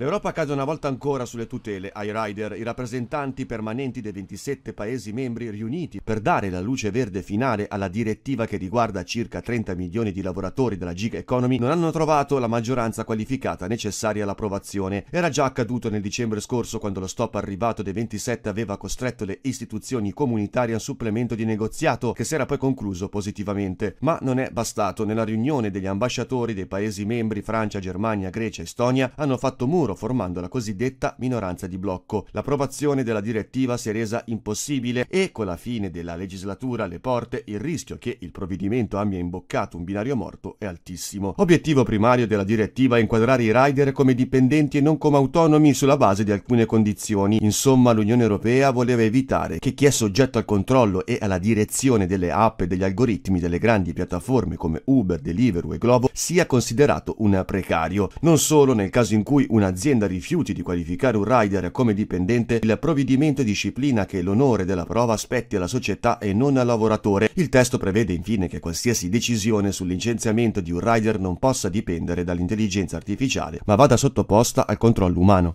L'Europa cade una volta ancora sulle tutele ai rider, i rappresentanti permanenti dei 27 Paesi membri riuniti per dare la luce verde finale alla direttiva che riguarda circa 30 milioni di lavoratori della gig economy non hanno trovato la maggioranza qualificata necessaria all'approvazione. Era già accaduto nel dicembre scorso quando lo stop arrivato dei 27 aveva costretto le istituzioni comunitarie a un supplemento di negoziato che si era poi concluso positivamente, ma non è bastato. Nella riunione degli ambasciatori dei Paesi membri Francia, Germania, Grecia e Estonia hanno fatto muro muro formando la cosiddetta minoranza di blocco. L'approvazione della direttiva si è resa impossibile e con la fine della legislatura alle porte il rischio che il provvedimento abbia imboccato un binario morto è altissimo. Obiettivo primario della direttiva è inquadrare i rider come dipendenti e non come autonomi sulla base di alcune condizioni. Insomma l'Unione Europea voleva evitare che chi è soggetto al controllo e alla direzione delle app e degli algoritmi delle grandi piattaforme come Uber, Deliveroo e Globo sia considerato un precario. Non solo nel caso in cui un'azienda l'azienda rifiuti di qualificare un rider come dipendente, il provvedimento disciplina che l'onore della prova spetti alla società e non al lavoratore. Il testo prevede infine che qualsiasi decisione sul di un rider non possa dipendere dall'intelligenza artificiale, ma vada sottoposta al controllo umano.